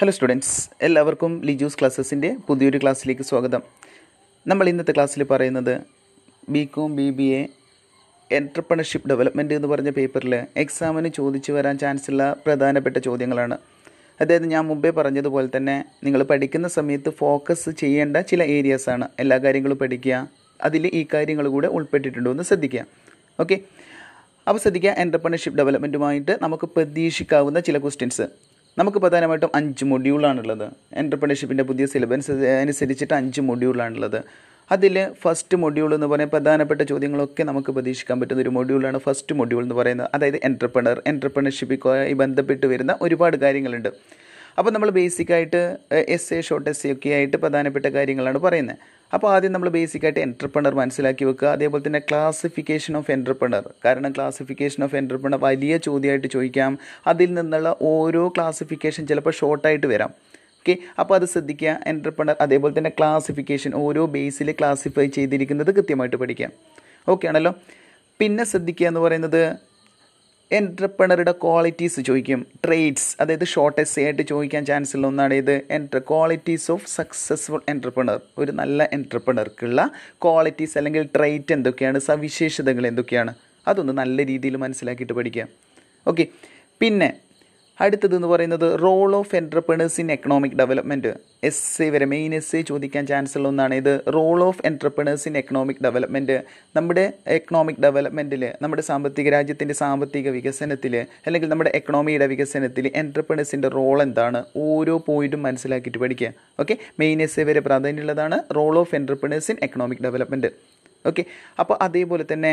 hello students എല്ലാവർക്കും ലിജൂസ് ക്ലാസ്സസിൻ്റെ പുതിയൊരു ക്ലാസ്സിലേക്ക് സ്വാഗതം നമ്മൾ ഇന്നത്തെ ക്ലാസ്സിൽ പറയുന്നത് B com B B A entrepreneurship development എന്ന് പറഞ്ഞ പേപ്പറിൽ എക്സാമിന് ചോദിച്ചു വരാൻ ചാൻസ് ഉള്ള പ്രധാനപ്പെട്ട ചോദ്യങ്ങളാണ് അതായത് ഞാൻ മുമ്പേ പറഞ്ഞതുപോലെ തന്നെ നിങ്ങൾ പഠിക്കുന്ന സമയത്ത് ഫോക്കസ് ചെയ്യേണ്ട ചില ഏരിയാസാണ് എല്ലാ കാര്യങ്ങളും പഠിക്കുക അതിൽ ഈ കാര്യങ്ങൾ കൂടെ ഉൾപ്പെട്ടിട്ടുണ്ടോ എന്ന് ശ്രദ്ധിക്കുക ഓക്കെ അപ്പോൾ ശ്രദ്ധിക്കുക എൻ്റർപ്രണർഷിപ്പ് ഡെവലപ്മെൻറ്റുമായിട്ട് നമുക്ക് പ്രതീക്ഷിക്കാവുന്ന ചില ക്വസ്റ്റ്യൻസ് നമുക്ക് പ്രധാനമായിട്ടും അഞ്ച് മൊഡ്യൂളാണുള്ളത് എൻ്റർപ്രണർഷിപ്പിൻ്റെ പുതിയ സിലബസ് അനുസരിച്ചിട്ട് അഞ്ച് മൊഡ്യൂളാണുള്ളത് അതിൽ ഫസ്റ്റ് മൊഡ്യൂൾ എന്ന് പറയുന്ന പ്രധാനപ്പെട്ട ചോദ്യങ്ങളൊക്കെ നമുക്ക് പ്രതീക്ഷിക്കാൻ പറ്റുന്ന ഒരു മൊഡ്യൂളാണ് ഫസ്റ്റ് മൊഡ്യൂൾ എന്ന് പറയുന്നത് അതായത് എൻ്റർപ്രണർ എൻ്റർപ്രണർഷിപ്പ് ബന്ധപ്പെട്ട് വരുന്ന ഒരുപാട് കാര്യങ്ങളുണ്ട് അപ്പോൾ നമ്മൾ ബേസിക്കായിട്ട് എസ് എ ഷോർട്ട് എസ് ഒക്കെ ആയിട്ട് പ്രധാനപ്പെട്ട കാര്യങ്ങളാണ് പറയുന്നത് അപ്പോൾ ആദ്യം നമ്മൾ ബേസിക്കായിട്ട് എൻ്റർപ്രണർ മനസ്സിലാക്കി വെക്കുക അതേപോലെ തന്നെ ക്ലാസിഫിക്കേഷൻ ഓഫ് എൻ്റർപ്രണർ കാരണം ക്ലാസിഫിക്കേഷൻ ഓഫ് എൻ്റർപ്രണർ വലിയ ചോദ്യമായിട്ട് ചോദിക്കാം അതിൽ നിന്നുള്ള ഓരോ ക്ലാസിഫിക്കേഷൻ ചിലപ്പോൾ ഷോർട്ടായിട്ട് വരാം ഓക്കെ അപ്പോൾ അത് ശ്രദ്ധിക്കുക എൻ്റർപ്രണർ അതേപോലെ തന്നെ ക്ലാസിഫിക്കേഷൻ ഓരോ ബേസിൽ ക്ലാസിഫൈ ചെയ്തിരിക്കുന്നത് കൃത്യമായിട്ട് പഠിക്കാം ഓക്കെ ആണല്ലോ പിന്നെ ശ്രദ്ധിക്കുക എന്ന് പറയുന്നത് എൻ്റർപ്രണറുടെ ക്വാളിറ്റീസ് ചോദിക്കും ട്രേഡ്സ് അതായത് ഷോർട്ടസ്റ്റ് ആയിട്ട് ചോദിക്കാൻ ചാൻസ് ഉള്ള ഒന്നാണ് ഇത് enter qualities of successful entrepreneur ഒരു നല്ല എൻ്റർപ്രണർക്കുള്ള ക്വാളിറ്റീസ് അല്ലെങ്കിൽ ട്രേറ്റ് എന്തൊക്കെയാണ് സവിശേഷതകൾ എന്തൊക്കെയാണ് അതൊന്ന് നല്ല രീതിയിൽ മനസ്സിലാക്കിയിട്ട് പഠിക്കാം ഓക്കെ പിന്നെ എന്ന് പറയുന്നത് role of entrepreneurs in economic development essay വരെ മെയിൻ എസ് എ ചോദിക്കാൻ ചാൻസ് ഉള്ള ഒന്നാണ് ഇത് role of entrepreneurs in economic development നമ്മുടെ എക്കണോമിക് ഡെവലപ്മെൻറ്റിൽ നമ്മുടെ സാമ്പത്തിക രാജ്യത്തിൻ്റെ സാമ്പത്തിക വികസനത്തിൽ അല്ലെങ്കിൽ നമ്മുടെ എക്കണോമിയുടെ വികസനത്തിൽ എൻ്റർപ്രണേഴ്സിൻ്റെ റോൾ എന്താണ് ഓരോ പോയിൻറ്റും മനസ്സിലാക്കിയിട്ട് പഠിക്കുക ഓക്കെ മെയിൻ എസ് എ വരെ പ്രാധാന്യമുള്ളതാണ് role of entrepreneurs in economic development okay അപ്പോൾ അതേപോലെ തന്നെ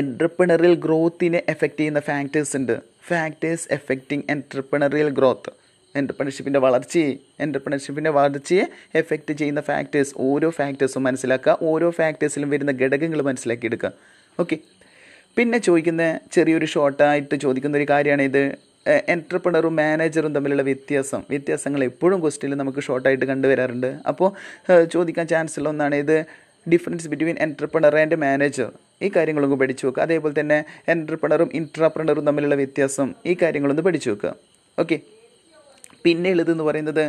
എൻട്രപ്രണറിയൽ ഗ്രോത്തിനെ എഫക്റ്റ് ചെയ്യുന്ന ഫാക്ടേഴ്സ് ഉണ്ട് ഫാക്ടേഴ്സ് എഫക്റ്റിംഗ് എൻട്രപ്രണറിയൽ ഗ്രോത്ത് എൻ്റർപ്രണർഷിപ്പിൻ്റെ വളർച്ചയെ എൻ്റർപ്രണർഷിപ്പിൻ്റെ വളർച്ചയെ എഫക്റ്റ് ചെയ്യുന്ന ഫാക്ടേഴ്സ് ഓരോ ഫാക്ടേഴ്സും മനസ്സിലാക്കുക ഓരോ ഫാക്ടേഴ്സിലും വരുന്ന ഘടകങ്ങൾ മനസ്സിലാക്കിയെടുക്കുക ഓക്കെ പിന്നെ ചോദിക്കുന്ന ചെറിയൊരു ഷോർട്ടായിട്ട് ചോദിക്കുന്ന ഒരു കാര്യമാണ് ഇത് എൻ്റർപ്രണറും മാനേജറും തമ്മിലുള്ള വ്യത്യാസം വ്യത്യാസങ്ങൾ എപ്പോഴും ക്വസ്റ്റ്യനിൽ നമുക്ക് ഷോർട്ടായിട്ട് കണ്ടുവരാറുണ്ട് അപ്പോൾ ചോദിക്കാൻ ചാൻസ് ഉള്ള ഒന്നാണ് ഇത് difference between entrepreneur and manager ഈ കാര്യങ്ങളൊന്ന് പഠിച്ചു വെക്കുക അതേപോലെ തന്നെ എൻ്റർപ്രണറും ഇൻട്രാപ്രണറും തമ്മിലുള്ള വ്യത്യാസം ഈ കാര്യങ്ങളൊന്ന് പഠിച്ചു വെക്കുക ഓക്കെ പിന്നെയുള്ളത് എന്ന് പറയുന്നത്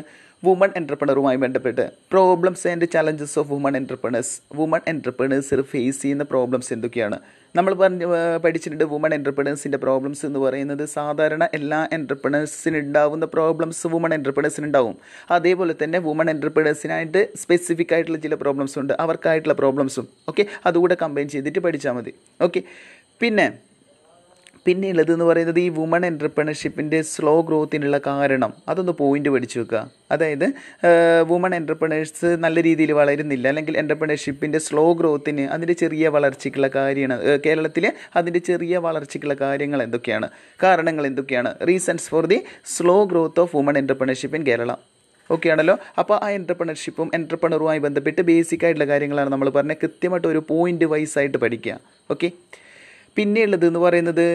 വുമൺ എൻ്റർപ്രണറുമായി ബന്ധപ്പെട്ട് problems and challenges of woman entrepreneurs woman entrepreneurs face ചെയ്യുന്ന പ്രോബ്ലംസ് എന്തൊക്കെയാണ് നമ്മൾ പറഞ്ഞ് പഠിച്ചിട്ടുണ്ട് വുമൺ എൻ്റർപ്രണേഴ്സിൻ്റെ പ്രോബ്ലംസ് എന്ന് പറയുന്നത് സാധാരണ എല്ലാ എൻ്റർപ്രണേഴ്സിന് ഉണ്ടാവുന്ന പ്രോബ്ലംസ് വുമൺ എൻ്റർപ്രണേഴ്സിന് ഉണ്ടാവും അതേപോലെ തന്നെ വുമൺ എൻ്റർപ്രണേഴ്സിനായിട്ട് സ്പെസിഫിക് ആയിട്ടുള്ള ചില പ്രോബ്ലംസ് ഉണ്ട് അവർക്കായിട്ടുള്ള പ്രോബ്ലംസും ഓക്കെ അതുകൂടെ കമ്പൈൻ ചെയ്തിട്ട് പഠിച്ചാൽ മതി ഓക്കെ പിന്നെ പിന്നെയുള്ളത് എന്ന് പറയുന്നത് ഈ വുമൺ എൻ്റർപ്രണർഷിപ്പിൻ്റെ സ്ലോ ഗ്രോത്തിനുള്ള കാരണം അതൊന്ന് പോയിന്റ് പഠിച്ചു വെക്കുക അതായത് വുമൺ എൻ്റർപ്രണേഴ്സ് നല്ല രീതിയിൽ വളരുന്നില്ല അല്ലെങ്കിൽ എൻ്റർപ്രണർഷിപ്പിൻ്റെ സ്ലോ ഗ്രോത്തിന് അതിൻ്റെ ചെറിയ വളർച്ചയ്ക്കുള്ള കാര്യമാണ് കേരളത്തിലെ അതിൻ്റെ ചെറിയ വളർച്ചയ്ക്കുള്ള കാര്യങ്ങൾ എന്തൊക്കെയാണ് കാരണങ്ങൾ എന്തൊക്കെയാണ് reasons for the slow growth of woman entrepreneurship in Kerala okay ആണല്ലോ അപ്പോൾ ആ എൻ്റർപ്രണർഷിപ്പും എൻ്റർപ്രണറുമായി ബന്ധപ്പെട്ട് ബേസിക് ആയിട്ടുള്ള കാര്യങ്ങളാണ് നമ്മൾ പറഞ്ഞത് കൃത്യമായിട്ട് ഒരു പോയിന്റ് വൈസ് ആയിട്ട് പഠിക്കുക ഓക്കെ പിന്നെയുള്ളത് എന്ന് പറയുന്നത്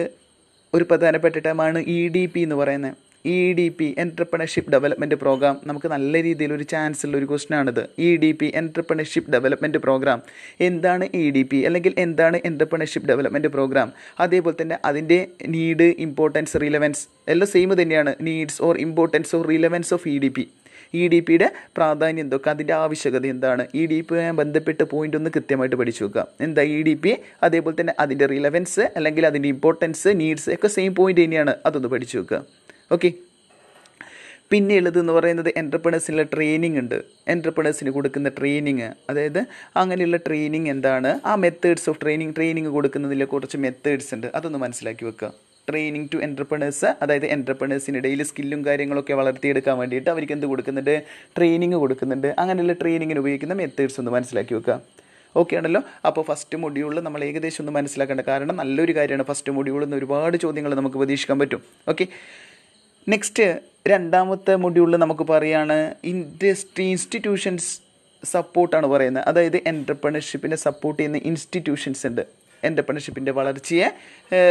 ഒരു പ്രധാനപ്പെട്ട ടൈമാണ് ഇ e ഡി പി എന്ന് പറയുന്നത് E D P entrepreneurship development programme നമുക്ക് നല്ല രീതിയിൽ ഒരു ചാൻസ് ഉള്ള ഒരു ക്വസ്റ്റനാണിത് E D P entrepreneurship development programme എന്താണ് ഇ ഡി പി അല്ലെങ്കിൽ എന്താണ് എൻ്റർപ്രണർഷിപ്പ് ഡെവലപ്മെൻറ്റ് പ്രോഗ്രാം അതേപോലെ തന്നെ അതിൻ്റെ നീഡ് ഇമ്പോർട്ടൻസ് റിലവൻസ് എല്ലാം സെയിം തന്നെയാണ് needs or importance or relevance of E D P E e D പിയുടെ പ്രാധാന്യം എന്തൊക്കെ അതിൻ്റെ ആവശ്യകത എന്താണ് ഇ e ഡി പിയുമായി ബന്ധപ്പെട്ട് പോയിന്റ് ഒന്ന് കൃത്യമായിട്ട് പഠിച്ചു വെക്കുക എന്താ ഇ ഡി പി അതേപോലെ തന്നെ അതിൻ്റെ റിലവൻസ് അല്ലെങ്കിൽ അതിൻ്റെ ഇമ്പോർട്ടൻസ് നീഡ്സ് ഒക്കെ സെയിം പോയിന്റ് തന്നെയാണ് അതൊന്ന് പഠിച്ചു വെക്കുക ഓക്കെ ഉള്ളത് എന്ന് പറയുന്നത് എൻ്റർപ്രണേഴ്സിനുള്ള ട്രെയിനിങ് ഉണ്ട് എൻ്റർപ്രണേഴ്സിന് കൊടുക്കുന്ന ട്രെയിനിങ് അതായത് അങ്ങനെയുള്ള ട്രെയിനിങ് എന്താണ് ആ മെത്തേഡ്സ് ഓഫ് ട്രെയിനിങ് ട്രെയിനിങ് കൊടുക്കുന്നതിലെ കുറച്ച് മെത്തേഡ്സ് ഉണ്ട് അതൊന്ന് മനസ്സിലാക്കി വെക്കുക ട്രെയിനിങ് ടു എൻ്റർപ്രണേഴ്സ് അതായത് എൻ്റർപ്രണേഴ്സിനിടയിൽ സ്കില്ലും കാര്യങ്ങളൊക്കെ വളർത്തിയെടുക്കാൻ വേണ്ടിയിട്ട് അവർക്ക് എന്ത് കൊടുക്കുന്നുണ്ട് ട്രെയിനിങ് കൊടുക്കുന്നുണ്ട് അങ്ങനെയുള്ള ട്രെയിനിങ്ങിന് ഉപയോഗിക്കുന്ന മെത്തേഡ്സ് ഒന്ന് മനസ്സിലാക്കി വെക്കുക ഓക്കെ ആണല്ലോ അപ്പോൾ ഫസ്റ്റ് മൊഡ്യൂളിൽ നമ്മൾ ഏകദേശം ഒന്ന് മനസ്സിലാക്കേണ്ട കാരണം നല്ലൊരു കാര്യമാണ് ഫസ്റ്റ് മൊഡ്യൂളിൽ നിന്ന് ഒരുപാട് ചോദ്യങ്ങൾ നമുക്ക് പ്രതീക്ഷിക്കാൻ പറ്റും ഓക്കെ നെക്സ്റ്റ് രണ്ടാമത്തെ മൊഡ്യൂളിൽ നമുക്ക് പറയുകയാണ് ഇൻഡസ്ട്രി ഇൻസ്റ്റിറ്റ്യൂഷൻസ് സപ്പോർട്ടാണ് പറയുന്നത് അതായത് എൻ്റർപ്രണർഷിപ്പിനെ സപ്പോർട്ട് ചെയ്യുന്ന ഇൻസ്റ്റിറ്റ്യൂഷൻസ് ഉണ്ട് എൻ്റർപ്രണർഷിപ്പിൻ്റെ വളർച്ചയെ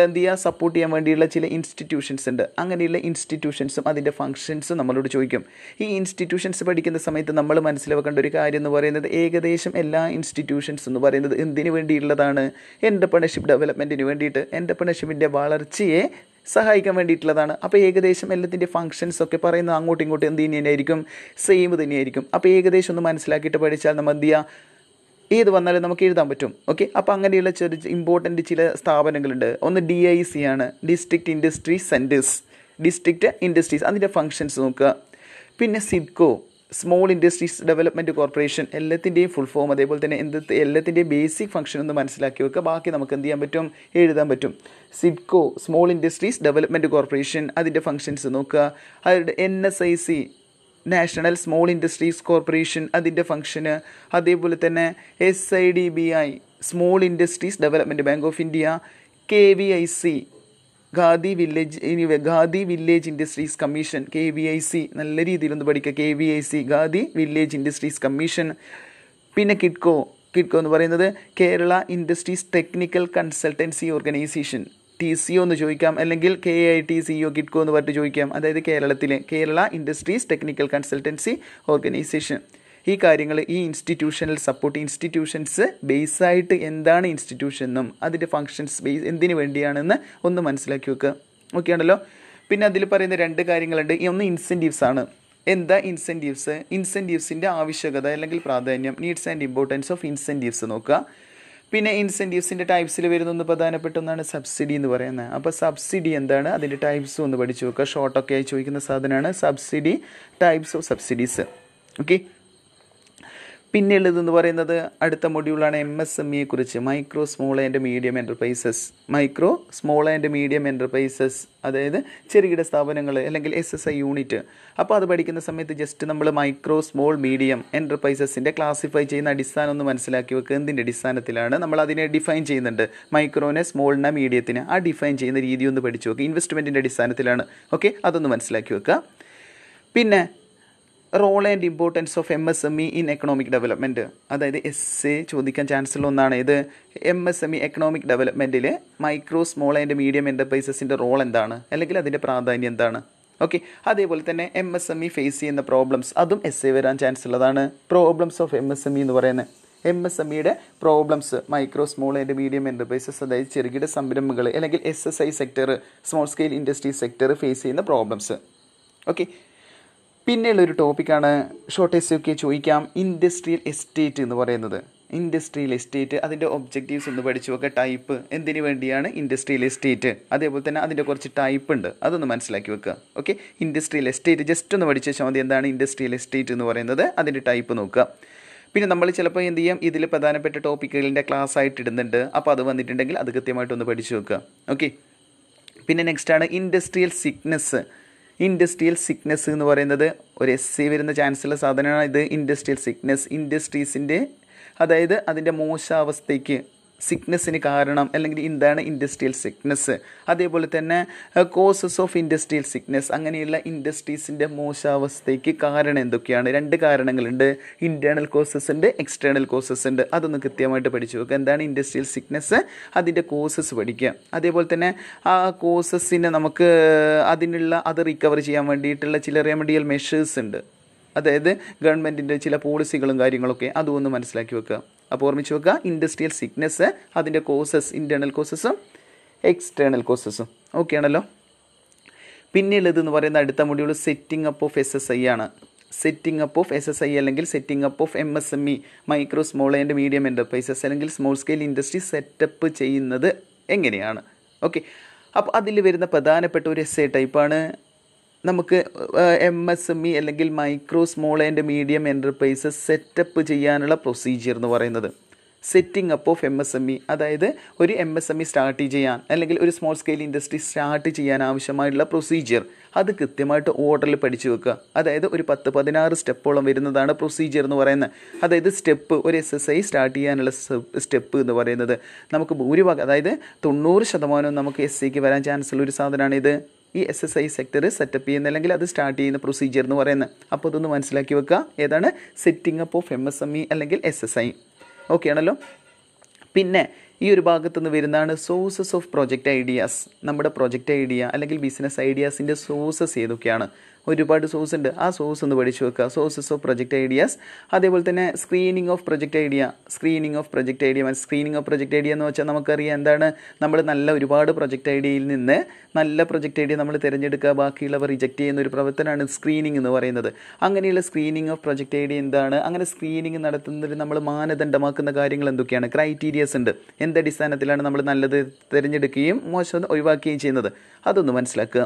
എന്ത് ചെയ്യുക സപ്പോർട്ട് ചെയ്യാൻ വേണ്ടിയുള്ള ചില ഇൻസ്റ്റിറ്റ്യൂഷൻസ് ഉണ്ട് അങ്ങനെയുള്ള ഇൻസ്റ്റിറ്റ്യൂഷൻസും അതിൻ്റെ ഫംഗ്ഷൻസും നമ്മളോട് ചോദിക്കും ഈ ഇൻസ്റ്റിറ്റ്യൂഷൻസ് പഠിക്കുന്ന സമയത്ത് നമ്മൾ മനസ്സിലാക്കേണ്ട ഒരു കാര്യം എന്ന് പറയുന്നത് ഏകദേശം എല്ലാ ഇൻസ്റ്റിറ്റ്യൂഷൻസ് എന്ന് പറയുന്നത് എന്തിനു വേണ്ടിയുള്ളതാണ് എൻ്റർപ്രണർഷിപ്പ് ഡെവലപ്മെൻറ്റിന് വേണ്ടിയിട്ട് എൻ്റർപ്രണർഷിപ്പിൻ്റെ വളർച്ചയെ സഹായിക്കാൻ വേണ്ടിയിട്ടുള്ളതാണ് അപ്പോൾ ഏകദേശം എല്ലാത്തിൻ്റെ ഫംഗ്ഷൻസ് ഒക്കെ പറയുന്നത് അങ്ങോട്ടും ഇങ്ങോട്ടും എന്ത് തന്നെയായിരിക്കും സെയിം തന്നെയായിരിക്കും അപ്പോൾ ഏകദേശം ഒന്ന് മനസ്സിലാക്കിയിട്ട് പഠിച്ചാൽ നമ്മൾ എന്ത് ചെയ്യുക ഏത് വന്നാലും നമുക്ക് എഴുതാൻ പറ്റും ഓക്കെ അപ്പോൾ അങ്ങനെയുള്ള ചെറിയ ഇമ്പോർട്ടൻറ്റ് ചില സ്ഥാപനങ്ങളുണ്ട് ഒന്ന് ഡി ഐ സി ആണ് district industry centres district industries അതിൻ്റെ ഫങ്ഷൻസ് നോക്കുക പിന്നെ SIDCO small industries development corporation എല്ലാത്തിൻ്റെയും ഫുൾ ഫോം അതേപോലെ തന്നെ എന്ത് എല്ലാത്തിൻ്റെയും ബേസിക് ഫംഗ്ഷൻ ഒന്ന് മനസ്സിലാക്കി വെക്കുക ബാക്കി നമുക്ക് എന്ത് ചെയ്യാൻ പറ്റും എഴുതാൻ പറ്റും SIDCO small industries development corporation അതിൻ്റെ ഫംഗ്ഷൻസ് നോക്കുക അവരുടെ N S I C national small industries corporation അതിൻ്റെ ഫംഗ്ഷന് അതേപോലെ തന്നെ S I D B I small industries development bank of India K V I C khadi village khadi village industries commission K V I C നല്ല രീതിയിലൊന്ന് പഠിക്കുക K V I C khadi village industries commission പിന്നെ കിഡ്കോ കിഡ്കോ എന്ന് പറയുന്നത് Kerala industries technical consultancy organisation T C O എന്ന് ചോദിക്കാം അല്ലെങ്കിൽ K I T C O KITCO എന്ന് പറഞ്ഞിട്ട് ചോദിക്കാം അതായത് കേരളത്തിലെ Kerala industries technical consultancy organisation ഈ കാര്യങ്ങൾ ഈ ഇൻസ്റ്റിറ്റ്യൂഷണൽ സപ്പോർട്ട് ഇൻസ്റ്റിറ്റ്യൂഷൻസ് ബേസായിട്ട് എന്താണ് ഇൻസ്റ്റിറ്റ്യൂഷൻ എന്നും അതിൻ്റെ ഫങ്ഷൻസ് ബേസ് എന്തിനു വേണ്ടിയാണെന്ന് ഒന്ന് മനസ്സിലാക്കി വെക്കുക ഓക്കെ ആണല്ലോ പിന്നെ അതിൽ പറയുന്ന രണ്ട് കാര്യങ്ങളുണ്ട് ഈ ഒന്ന് ഇൻസെൻറ്റീവ്സ് ആണ് എന്താ ഇൻസെൻറ്റീവ്സ് ഇൻസെൻറ്റീവ്സിൻ്റെ ആവശ്യകത അല്ലെങ്കിൽ പ്രാധാന്യം needs and importance of incentives നോക്കുക പിന്നെ ഇൻസെൻറ്റീവ്സിൻ്റെ ടൈപ്സിൽ വരുന്നൊന്ന് പ്രധാനപ്പെട്ട ഒന്നാണ് സബ്സിഡി എന്ന് പറയുന്നത് അപ്പോൾ സബ്സിഡി എന്താണ് അതിൻ്റെ ടൈപ്സും ഒന്ന് പഠിച്ചു നോക്കുക ഷോർട്ടൊക്കെ ആയി ചോദിക്കുന്ന സാധനമാണ് subsidy types of subsidies okay പിന്നെയുള്ളതെന്ന് പറയുന്നത് അടുത്ത മൊഡ്യൂളാണ് എം എസ് എം ഇയെ കുറിച്ച് micro small and medium enterprises micro small and medium enterprises അതായത് ചെറുകിട സ്ഥാപനങ്ങൾ അല്ലെങ്കിൽ എസ് എസ് ഐ യൂണിറ്റ് അപ്പോൾ അത് പഠിക്കുന്ന സമയത്ത് ജസ്റ്റ് നമ്മൾ മൈക്രോ സ്മോൾ മീഡിയം എൻ്റർപ്രൈസസിൻ്റെ ക്ലാസിഫൈ ചെയ്യുന്ന അടിസ്ഥാനം ഒന്ന് മനസ്സിലാക്കി വെക്കുക എന്തിൻ്റെ അടിസ്ഥാനത്തിലാണ് നമ്മൾ അതിനെ ഡിഫൈൻ ചെയ്യുന്നുണ്ട് മൈക്രോനെ സ്മോളിനെ മീഡിയത്തിനെ ആ ഡിഫൈൻ ചെയ്യുന്ന രീതി ഒന്ന് പഠിച്ചു നോക്കുക ഇൻവെസ്റ്റ്മെൻറ്റിൻ്റെ അടിസ്ഥാനത്തിലാണ് ഓക്കെ അതൊന്ന് മനസ്സിലാക്കി വെക്കുക പിന്നെ role and importance of M S M E in economic development അതായത് എസ് എ ചോദിക്കാൻ ചാൻസ് ഉള്ള ഒന്നാണ് ഇത് M S M E economic ഡെവലപ്മെൻറ്റിൽ മൈക്രോ സ്മോൾ ആൻഡ് മീഡിയം എൻ്റർപ്രൈസസിൻ്റെ റോൾ എന്താണ് അല്ലെങ്കിൽ അതിൻ്റെ പ്രാധാന്യം എന്താണ് ഓക്കെ അതേപോലെ തന്നെ M S M E face ചെയ്യുന്ന പ്രോബ്ലംസ് അതും എസ് എ വരാൻ ചാൻസ് ഉള്ളതാണ് problems of M S M E e എന്ന് പറയുന്നത് എം എസ് എം ഇയുടെ problems micro small and medium enterprises അതായത് ചെറുകിട സംരംഭങ്ങൾ അല്ലെങ്കിൽ S S I sector small scale industry sector face ചെയ്യുന്ന പ്രോബ്ലംസ് ഓക്കെ പിന്നെയുള്ളൊരു ടോപ്പിക്കാണ് എസ് ഒക്കെ ചോദിക്കാം ഇൻഡസ്ട്രിയൽ എസ്റ്റേറ്റ് എന്ന് പറയുന്നത് ഇൻഡസ്ട്രിയൽ എസ്റ്റേറ്റ് അതിൻ്റെ ഒബ്ജക്റ്റീവ്സ് ഒന്ന് പഠിച്ചു വെക്കുക ടൈപ്പ് എന്തിനു വേണ്ടിയാണ് ഇൻഡസ്ട്രിയൽ എസ്റ്റേറ്റ് അതേപോലെ തന്നെ അതിൻ്റെ കുറച്ച് ടൈപ്പ് ഉണ്ട് അതൊന്ന് മനസ്സിലാക്കി വെക്കുക ഓക്കെ ഇൻഡസ്ട്രിയൽ എസ്റ്റേറ്റ് ജസ്റ്റ് ഒന്ന് പഠിച്ച വെച്ചാൽ എന്താണ് ഇൻഡസ്ട്രിയൽ എസ്റ്റേറ്റ് എന്ന് പറയുന്നത് അതിൻ്റെ ടൈപ്പ് നോക്കുക പിന്നെ നമ്മൾ ചിലപ്പോൾ എന്ത് ചെയ്യാം ഇതിൽ പ്രധാനപ്പെട്ട ടോപ്പിക്കുകളിൻ്റെ ക്ലാസ് ആയിട്ട് ഇടുന്നുണ്ട് അപ്പോൾ അത് വന്നിട്ടുണ്ടെങ്കിൽ അത് കൃത്യമായിട്ടൊന്ന് പഠിച്ചു വെക്കുക ഓക്കെ പിന്നെ നെക്സ്റ്റ് ആണ് ഇൻഡസ്ട്രിയൽ സിക്നെസ് ഇൻഡസ്ട്രിയൽ സിക്നെസ് എന്ന് പറയുന്നത് ഒരു എസ് സി വരുന്ന ചാൻസുള്ള സാധനമാണ് ഇത് ഇൻഡസ്ട്രിയൽ സിക്നെസ് ഇൻഡസ്ട്രീസിൻ്റെ അതായത് അതിൻ്റെ മോശാവസ്ഥയ്ക്ക് സിക്നസ്സിന് കാരണം അല്ലെങ്കിൽ എന്താണ് ഇൻഡസ്ട്രിയൽ സിക്നസ് അതേപോലെ തന്നെ കോസസ് ഓഫ് ഇൻഡസ്ട്രിയൽ സിക്നസ് അങ്ങനെയുള്ള ഇൻഡസ്ട്രീസിൻ്റെ മോശാവസ്ഥയ്ക്ക് കാരണം എന്തൊക്കെയാണ് രണ്ട് കാരണങ്ങളുണ്ട് ഇൻറ്റേർണൽ കോസസ് ഉണ്ട് എക്സ്റ്റേണൽ കോസസ് ഉണ്ട് അതൊന്ന് കൃത്യമായിട്ട് പഠിച്ചു നോക്കുക എന്താണ് ഇൻഡസ്ട്രിയൽ സിക്നസ് അതിൻ്റെ കോസസ് പഠിക്കുക അതേപോലെ തന്നെ ആ കോസസ്സിനെ നമുക്ക് അതിനുള്ള അത് റിക്കവർ ചെയ്യാൻ വേണ്ടിയിട്ടുള്ള ചില റെമഡിയൽ മെഷേഴ്സ് ഉണ്ട് അതായത് ഗവൺമെൻറ്റിൻ്റെ ചില പോളിസികളും കാര്യങ്ങളൊക്കെ അതും ഒന്ന് മനസ്സിലാക്കി വെക്കുക അപ്പോൾ ഓർമ്മിച്ച് വെക്കുക ഇൻഡസ്ട്രിയൽ സിക്നെസ് അതിൻ്റെ കോസസ് ഇൻറ്റേർണൽ കോസസും എക്സ്റ്റേണൽ കോസസും ഓക്കെ ആണല്ലോ പിന്നെ എന്ന് പറയുന്ന അടുത്ത module setting up of S S I ആണ് setting up of S S I അല്ലെങ്കിൽ setting up of M S M E micro small and medium enterprises അല്ലെങ്കിൽ സ്മോൾ സ്കെയിൽ ഇൻഡസ്ട്രി സെറ്റപ്പ് ചെയ്യുന്നത് എങ്ങനെയാണ് ഓക്കെ അപ്പോൾ അതിൽ വരുന്ന പ്രധാനപ്പെട്ട ഒരു എസ് എ ടൈപ്പാണ് നമുക്ക് എം എസ് എം ഇ അല്ലെങ്കിൽ micro small and medium enterprises setup ചെയ്യാനുള്ള പ്രൊസീജിയർ എന്ന് പറയുന്നത് setting up of M S M E അതായത് ഒരു M S M E start ചെയ്യാൻ അല്ലെങ്കിൽ ഒരു സ്മോൾ സ്കെയിൽ ഇൻഡസ്ട്രി സ്റ്റാർട്ട് ചെയ്യാൻ ആവശ്യമായിട്ടുള്ള പ്രൊസീജിയർ അത് കൃത്യമായിട്ട് ഓർഡറിൽ പഠിച്ചു വെക്കുക അതായത് ഒരു പത്ത് പതിനാറ് സ്റ്റെപ്പോളം വരുന്നതാണ് പ്രൊസീജിയർ എന്ന് പറയുന്നത് അതായത് സ്റ്റെപ്പ് ഒരു എസ് എസ് ഐ സ്റ്റാർട്ട് ചെയ്യാനുള്ള സ്റ്റെപ്പ് എന്ന് പറയുന്നത് നമുക്ക് ഭൂരിഭാഗം അതായത് തൊണ്ണൂറ് ശതമാനവും നമുക്ക് എസ് സിക്ക് വരാൻ ചാൻസ് ഉള്ള ഒരു സാധനമാണിത് ഈ S S I sector setup ചെയ്യുന്ന അല്ലെങ്കിൽ അത് സ്റ്റാർട്ട് ചെയ്യുന്ന പ്രൊസീജിയർ എന്ന് പറയുന്നത് അപ്പോൾ അതൊന്ന് മനസ്സിലാക്കി വെക്കുക ഏതാണ് setting up of M S M E അല്ലെങ്കിൽ എസ് എസ് ഐ ഓക്കെ ആണല്ലോ പിന്നെ ഈ ഒരു ഭാഗത്തുനിന്ന് വരുന്നതാണ് സോഴ്സസ് ഓഫ് പ്രോജക്റ്റ് ഐഡിയാസ് നമ്മുടെ പ്രോജക്റ്റ് ഐഡിയ അല്ലെങ്കിൽ ബിസിനസ് ഐഡിയാസിൻ്റെ സോഴ്സസ് ഏതൊക്കെയാണ് ഒരുപാട് സോഴ്സ് ഉണ്ട് ആ സോഴ്സ് ഒന്ന് പഠിച്ചു വെക്കുക സോഴ്സസ് ഓഫ് പ്രൊജക്റ്റ് ഐഡിയാസ് അതേപോലെ തന്നെ screening of project idea screening of project idea screening of project idea എന്ന് വെച്ചാൽ നമുക്കറിയാം എന്താണ് നമ്മൾ നല്ല ഒരുപാട് പ്രൊജക്റ്റ് ഐഡിയയിൽ നിന്ന് നല്ല പ്രൊജക്റ്റ് ഐഡിയ നമ്മൾ തിരഞ്ഞെടുക്കുക ബാക്കിയുള്ളവർ റിജക്റ്റ് ചെയ്യുന്ന ഒരു പ്രവർത്തനമാണ് സ്ക്രീനിങ് എന്ന് പറയുന്നത് അങ്ങനെയുള്ള സ്ക്രീനിങ് ഓഫ് പ്രൊജക്റ്റ് ഐഡിയ എന്താണ് അങ്ങനെ സ്ക്രീനിങ് നടത്തുന്നതിൽ നമ്മൾ മാനദണ്ഡമാക്കുന്ന കാര്യങ്ങൾ എന്തൊക്കെയാണ് ക്രൈറ്റീരിയസ് ഉണ്ട് എന്ത് അടിസ്ഥാനത്തിലാണ് നമ്മൾ നല്ലത് തിരഞ്ഞെടുക്കുകയും മോശം ഒഴിവാക്കുകയും ചെയ്യുന്നത് അതൊന്ന് മനസ്സിലാക്കുക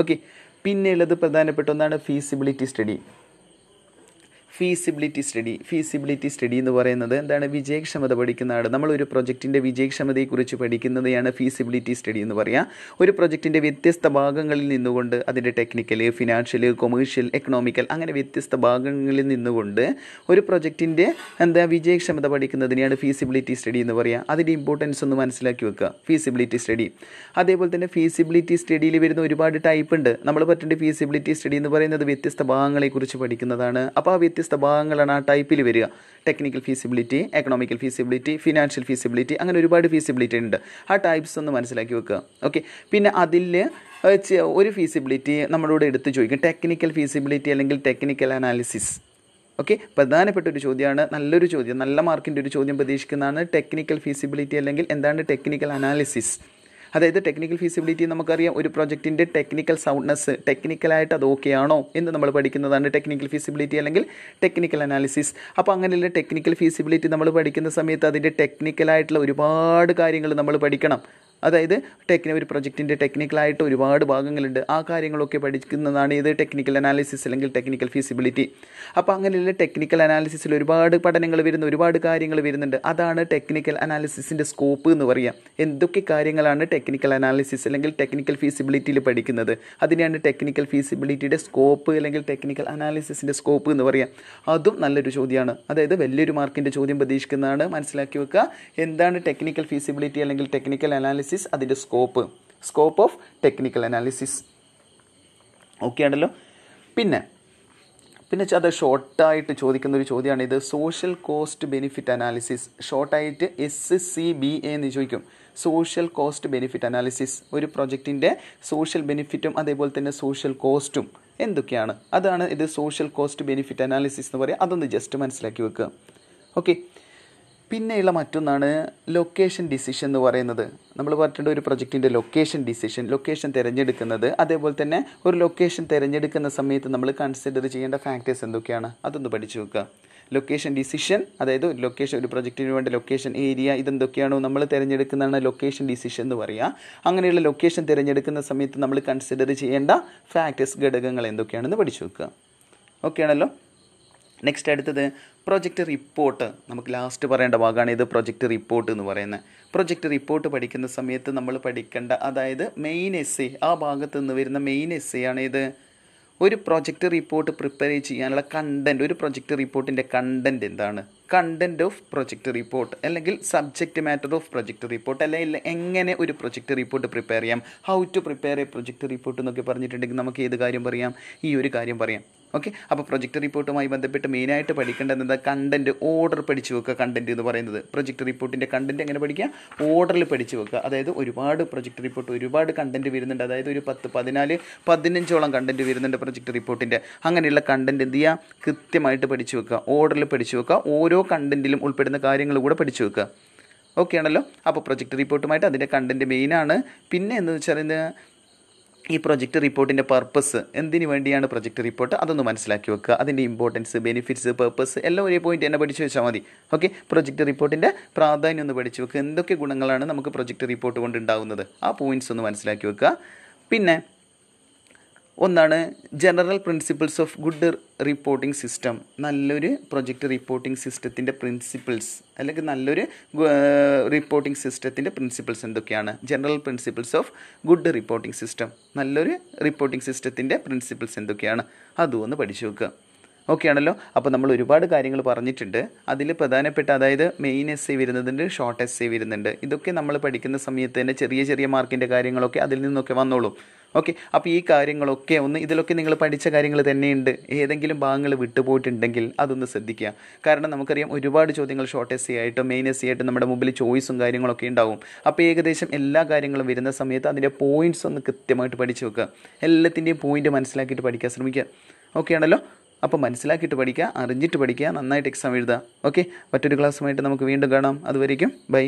ഓക്കെ പിന്നെയുള്ളത് പ്രധാനപ്പെട്ട ഒന്നാണ് feasibility study feasibility study feasibility study എന്ന് പറയുന്നത് എന്താണ് വിജയക്ഷമത പഠിക്കുന്നതാണ് നമ്മൾ ഒരു പ്രൊജക്റ്റിൻ്റെ വിജയക്ഷമതയെക്കുറിച്ച് പഠിക്കുന്നതാണ് ഫീസിബിലിറ്റി സ്റ്റഡി എന്ന് പറയുക ഒരു പ്രൊജക്റ്റിൻ്റെ വ്യത്യസ്ത ഭാഗങ്ങളിൽ നിന്നുകൊണ്ട് അതിൻ്റെ ടെക്നിക്കൽ ഫിനാൻഷ്യൽ കൊമേഴ്ഷ്യൽ എക്കണോമിക്കൽ അങ്ങനെ വ്യത്യസ്ത ഭാഗങ്ങളിൽ നിന്നുകൊണ്ട് ഒരു പ്രൊജക്റ്റിൻ്റെ എന്താ വിജയക്ഷമത പഠിക്കുന്നതിനെയാണ് ഫീസിബിലിറ്റി സ്റ്റഡി എന്ന് പറയുക അതിൻ്റെ ഇമ്പോർട്ടൻസ് ഒന്ന് മനസ്സിലാക്കി വെക്കുക ഫീസിബിലിറ്റി സ്റ്റഡി അതേപോലെ തന്നെ ഫീസിബിലിറ്റി സ്റ്റഡിയിൽ വരുന്ന ഒരുപാട് ടൈപ്പ് ഉണ്ട് നമ്മൾ പറ്റേണ്ട ഫീസിബിലിറ്റി സ്റ്റഡി എന്ന് പറയുന്നത് വ്യത്യസ്ത ഭാഗങ്ങളെക്കുറിച്ച് പഠിക്കുന്നതാണ് അപ്പോൾ ആ വ്യത്യസ്ത വ്യത്യസ്ത ഭാഗങ്ങളാണ് ആ ടൈപ്പിൽ വരിക technical feasibility economical feasibility financial feasibility അങ്ങനെ ഒരുപാട് ഫീസിബിലിറ്റി ഉണ്ട് ആ ടൈപ്സ് ഒന്ന് മനസ്സിലാക്കി വെക്കുക ഓക്കെ പിന്നെ അതിൽ ഒരു ഫീസിബിലിറ്റി നമ്മളോട് എടുത്ത് ചോദിക്കും ടെക്നിക്കൽ ഫീസിബിലിറ്റി അല്ലെങ്കിൽ ടെക്നിക്കൽ അനാലിസിസ് ഓക്കെ പ്രധാനപ്പെട്ട ഒരു ചോദ്യമാണ് നല്ലൊരു ചോദ്യം നല്ല മാർക്കിൻ്റെ ഒരു ചോദ്യം പ്രതീക്ഷിക്കുന്നതാണ് ടെക്നിക്കൽ ഫീസിബിലിറ്റി അല്ലെങ്കിൽ എന്താണ് ടെക്നിക്കൽ അനാലിസിസ് അതായത് ടെക്നിക്കൽ ഫീസിബിലിറ്റി നമുക്കറിയാം ഒരു പ്രൊജക്റ്റിൻ്റെ ടെക്നിക്കൽ സൗണ്ട്നെസ് ടെക്നിക്കലായിട്ട് അത് ഓക്കെ ആണോ എന്ന് നമ്മൾ പഠിക്കുന്നതാണ് ടെക്നിക്കൽ ഫീസിബിലിറ്റി അല്ലെങ്കിൽ ടെക്നിക്കൽ അനാലിസിസ് അപ്പോൾ അങ്ങനെയുള്ള ടെക്നിക്കൽ ഫീസിബിലിറ്റി നമ്മൾ പഠിക്കുന്ന സമയത്ത് അതിൻ്റെ ടെക്നിക്കലായിട്ടുള്ള ഒരുപാട് കാര്യങ്ങൾ നമ്മൾ പഠിക്കണം അതായത് ടെക്നി ഒരു പ്രൊജക്റ്റിൻ്റെ ടെക്നിക്കലായിട്ട് ഒരുപാട് ഭാഗങ്ങളുണ്ട് ആ കാര്യങ്ങളൊക്കെ പഠിക്കുന്നതാണ് ഇത് ടെക്നിക്കൽ അനാലിസിസ് അല്ലെങ്കിൽ ടെക്നിക്കൽ ഫീസിബിലിറ്റി അപ്പോൾ അങ്ങനെയുള്ള ടെക്നിക്കൽ അനാലിസിസിൽ ഒരുപാട് പഠനങ്ങൾ വരുന്ന ഒരുപാട് കാര്യങ്ങൾ വരുന്നുണ്ട് അതാണ് ടെക്നിക്കൽ അനാലിസിസിൻ്റെ സ്കോപ്പ് എന്ന് പറയാം എന്തൊക്കെ കാര്യങ്ങളാണ് ടെക്നിക്കൽ അനാലിസിസ് അല്ലെങ്കിൽ ടെക്നിക്കൽ ഫീസിബിലിറ്റിയിൽ പഠിക്കുന്നത് അതിനെയാണ് ടെക്നിക്കൽ ഫീസിബിലിറ്റിയുടെ സ്കോപ്പ് അല്ലെങ്കിൽ ടെക്നിക്കൽ അനാലിസിസിൻ്റെ സ്കോപ്പ് എന്ന് പറയാം അതും നല്ലൊരു ചോദ്യമാണ് അതായത് വലിയൊരു മാർക്കിൻ്റെ ചോദ്യം പ്രതീക്ഷിക്കുന്നതാണ് മനസ്സിലാക്കി വെക്കുക എന്താണ് ടെക്നിക്കൽ ഫീസിബിലിറ്റി അല്ലെങ്കിൽ ടെക്നിക്കൽ അനാലിസിസ് അനാലിസിസ് അതിൻ്റെ scope scope of technical analysis okay ആണല്ലോ പിന്നെ പിന്നെ അത് ഷോർട്ടായിട്ട് ചോദിക്കുന്ന ഒരു ചോദ്യമാണ് ഇത് സോഷ്യൽ കോസ്റ്റ് ബെനിഫിറ്റ് അനാലിസിസ് ഷോർട്ടായിട്ട് എസ് സി ബി എ എന്ന് ചോദിക്കും സോഷ്യൽ കോസ്റ്റ് ബെനിഫിറ്റ് അനാലിസിസ് ഒരു പ്രൊജക്റ്റിൻ്റെ സോഷ്യൽ ബെനിഫിറ്റും അതേപോലെ തന്നെ സോഷ്യൽ കോസ്റ്റും എന്തൊക്കെയാണ് അതാണ് ഇത് സോഷ്യൽ കോസ്റ്റ് ബെനിഫിറ്റ് അനാലിസിസ് എന്ന് പറയുക അതൊന്ന് ജസ്റ്റ് മനസ്സിലാക്കി വെക്കുക ഓക്കെ പിന്നെയുള്ള മറ്റൊന്നാണ് ലൊക്കേഷൻ ഡിസിഷൻ എന്ന് പറയുന്നത് നമ്മൾ പറഞ്ഞിട്ടുണ്ട് ഒരു പ്രൊജക്റ്റിൻ്റെ ലൊക്കേഷൻ ഡിസിഷൻ ലൊക്കേഷൻ തിരഞ്ഞെടുക്കുന്നത് അതേപോലെ തന്നെ ഒരു ലൊക്കേഷൻ തിരഞ്ഞെടുക്കുന്ന സമയത്ത് നമ്മൾ കൺസിഡർ ചെയ്യേണ്ട ഫാക്ടേഴ്സ് എന്തൊക്കെയാണ് അതൊന്ന് പഠിച്ചു വെക്കുക ലൊക്കേഷൻ ഡിസിഷൻ അതായത് ലൊക്കേഷൻ ഒരു പ്രൊജക്റ്റിന് വേണ്ട ലൊക്കേഷൻ ഏരിയ ഇതെന്തൊക്കെയാണോ നമ്മൾ തിരഞ്ഞെടുക്കുന്നതാണ് ലൊക്കേഷൻ ഡിസിഷൻ എന്ന് പറയുക അങ്ങനെയുള്ള ലൊക്കേഷൻ തിരഞ്ഞെടുക്കുന്ന സമയത്ത് നമ്മൾ കൺസിഡർ ചെയ്യേണ്ട ഫാക്ടേഴ്സ് ഘടകങ്ങൾ എന്തൊക്കെയാണെന്ന് പഠിച്ചു വെക്കുക ഓക്കെ ആണല്ലോ നെക്സ്റ്റ് അടുത്തത് പ്രൊജക്റ്റ് റിപ്പോർട്ട് നമുക്ക് ലാസ്റ്റ് പറയേണ്ട ഭാഗമാണ് ഇത് പ്രൊജക്റ്റ് റിപ്പോർട്ട് എന്ന് പറയുന്നത് പ്രൊജക്റ്റ് റിപ്പോർട്ട് പഠിക്കുന്ന സമയത്ത് നമ്മൾ പഠിക്കേണ്ട അതായത് മെയിൻ എസ് ആ ഭാഗത്ത് നിന്ന് വരുന്ന മെയിൻ എസ് ആണ് ഇത് ഒരു പ്രൊജക്റ്റ് റിപ്പോർട്ട് പ്രിപ്പയർ ചെയ്യാനുള്ള കണ്ടൻറ്റ് ഒരു പ്രൊജക്റ്റ് റിപ്പോർട്ടിൻ്റെ കണ്ടൻറ്റ് എന്താണ് കണ്ടൻറ്റ് ഓഫ് പ്രൊജക്റ്റ് റിപ്പോർട്ട് അല്ലെങ്കിൽ subject matter of project report അല്ലെങ്കിൽ എങ്ങനെ ഒരു പ്രൊജക്റ്റ് റിപ്പോർട്ട് പ്രിപ്പയർ ചെയ്യാം how to prepare a project report എന്നൊക്കെ പറഞ്ഞിട്ടുണ്ടെങ്കിൽ നമുക്ക് ഏത് കാര്യം പറയാം ഈ ഒരു കാര്യം പറയാം ഓക്കെ അപ്പോൾ പ്രൊജക്ട് റിപ്പോർട്ടുമായി ബന്ധപ്പെട്ട് മെയിനായിട്ട് പഠിക്കേണ്ടത് എന്താ കണ്ടൻറ്റ് ഓർഡർ പഠിച്ചു വെക്കുക കണ്ടൻറ്റ് എന്ന് പറയുന്നത് പ്രൊജക്ട് റിപ്പോർട്ടിൻ്റെ കണ്ടൻറ്റ് എങ്ങനെ പഠിക്കുക ഓർഡറിൽ പഠിച്ചു വെക്കുക അതായത് ഒരുപാട് പ്രൊജക്ട് റിപ്പോർട്ട് ഒരുപാട് കണ്ടൻറ്റ് വരുന്നുണ്ട് അതായത് ഒരു പത്ത് പതിനാല് പതിനഞ്ചോളം കണ്ടൻറ്റ് വരുന്നുണ്ട് പ്രൊജക്ട് റിപ്പോർട്ടിൻ്റെ അങ്ങനെയുള്ള കണ്ടൻറ്റ് എന്ത് ചെയ്യുക കൃത്യമായിട്ട് പഠിച്ചു വെക്കുക ഓർഡറിൽ പഠിച്ചു വെക്കുക ഓരോ കണ്ടൻറ്റിലും ഉൾപ്പെടുന്ന കാര്യങ്ങൾ കൂടെ പഠിച്ചു വെക്കുക ഓക്കെ ആണല്ലോ അപ്പോൾ പ്രൊജക്ട് റിപ്പോർട്ടുമായിട്ട് അതിൻ്റെ കണ്ടൻറ്റ് മെയിനാണ് പിന്നെ എന്ന് വെച്ചാൽ ഈ പ്രൊജക്റ്റ് റിപ്പോർട്ടിൻ്റെ പർപ്പസ് എന്തിനു വേണ്ടിയാണ് പ്രൊജക്റ്റ് റിപ്പോർട്ട് അതൊന്ന് മനസ്സിലാക്കി വെക്കുക അതിൻ്റെ ഇമ്പോർട്ടൻസ് ബെനിഫിറ്റ്സ് പർപ്പസ് എല്ലാം ഒരേ പോയിന്റ് തന്നെ പഠിച്ചു വെച്ചാൽ മതി ഓക്കെ പ്രൊജക്റ്റ് റിപ്പോർട്ടിൻ്റെ പ്രാധാന്യം ഒന്ന് പഠിച്ചു വെക്കുക എന്തൊക്കെ ഗുണങ്ങളാണ് നമുക്ക് പ്രൊജക്റ്റ് റിപ്പോർട്ട് കൊണ്ട് ഉണ്ടാകുന്നത് ആ പോയിന്റ്സ് ഒന്ന് മനസ്സിലാക്കി വെക്കുക പിന്നെ ഒന്നാണ് general principles of good reporting system നല്ലൊരു പ്രൊജക്റ്റ് റിപ്പോർട്ടിംഗ് സിസ്റ്റത്തിൻ്റെ പ്രിൻസിപ്പിൾസ് അല്ലെങ്കിൽ നല്ലൊരു റിപ്പോർട്ടിംഗ് സിസ്റ്റത്തിൻ്റെ പ്രിൻസിപ്പിൾസ് എന്തൊക്കെയാണ് general principles of good reporting system നല്ലൊരു റിപ്പോർട്ടിംഗ് സിസ്റ്റത്തിൻ്റെ പ്രിൻസിപ്പിൾസ് എന്തൊക്കെയാണ് അതും ഒന്ന് പഠിച്ചു നോക്കുക ഓക്കെയാണല്ലോ ആണല്ലോ അപ്പോൾ നമ്മൾ ഒരുപാട് കാര്യങ്ങൾ പറഞ്ഞിട്ടുണ്ട് അതിൽ പ്രധാനപ്പെട്ട അതായത് മെയിൻ എസ് സി വരുന്നുണ്ട് ഷോർട്ട് എസ് സി വരുന്നുണ്ട് ഇതൊക്കെ നമ്മൾ പഠിക്കുന്ന സമയത്ത് തന്നെ ചെറിയ ചെറിയ മാർക്കിൻ്റെ കാര്യങ്ങളൊക്കെ അതിൽ നിന്നൊക്കെ വന്നോളും ഓക്കെ അപ്പോൾ ഈ കാര്യങ്ങളൊക്കെ ഒന്ന് ഇതിലൊക്കെ നിങ്ങൾ പഠിച്ച കാര്യങ്ങൾ തന്നെയുണ്ട് ഏതെങ്കിലും ഭാഗങ്ങൾ വിട്ടുപോയിട്ടുണ്ടെങ്കിൽ അതൊന്ന് ശ്രദ്ധിക്കുക കാരണം നമുക്കറിയാം ഒരുപാട് ചോദ്യങ്ങൾ ഷോർട്ട് എസ് സി ആയിട്ടും മെയിൻ എസ് സി ആയിട്ടും നമ്മുടെ മുമ്പിൽ ചോയ്സും കാര്യങ്ങളൊക്കെ ഉണ്ടാവും അപ്പോൾ ഏകദേശം എല്ലാ കാര്യങ്ങളും വരുന്ന സമയത്ത് അതിൻ്റെ പോയിൻറ്റ്സ് ഒന്ന് കൃത്യമായിട്ട് പഠിച്ചു വെക്കുക എല്ലാത്തിൻ്റെയും പോയിൻറ്റ് മനസ്സിലാക്കിയിട്ട് പഠിക്കാൻ ശ്രമിക്കുക ഓക്കെ ആണല്ലോ അപ്പോൾ മനസ്സിലാക്കിയിട്ട് പഠിക്കുക അറിഞ്ഞിട്ട് പഠിക്കുക നന്നായിട്ട് എക്സാം എഴുതുക ഓക്കെ മറ്റൊരു ക്ലാസ്സുമായിട്ട് നമുക്ക് വീണ്ടും കാണാം അതുവരേക്കും ബൈ